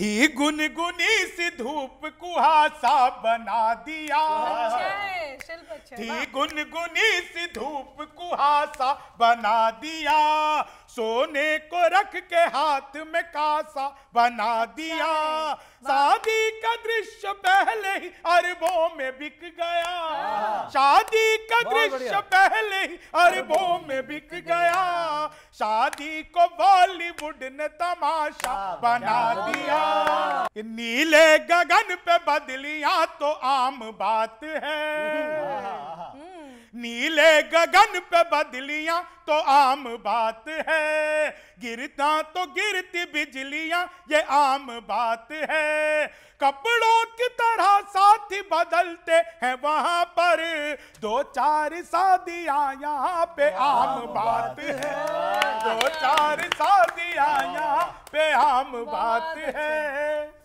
थी गुनगुनी सी धूप कुहासा बना दिया थी गुनगुनी सी धूप कुहासा बना दिया सोने को रख के हाथ में कासा बना दिया शादी का दृश्य पहले ही अरबों में बिक गया हाँ। शादी का दृश्य पहले ही अरबों में बिक गया शादी को बॉलीवुड ने तमाशा हाँ, बना दिया नीले गगन पे बदलिया तो आम बात है हम्म। नीले गगन पे बदलियां तो आम बात है गिरता तो गिरती बिजलियां ये आम बात है कपड़ों की तरह साथी बदलते हैं वहां पर दो चार शादिया यहाँ पे आम बात है दो चार शादिया यहाँ पे आम बात है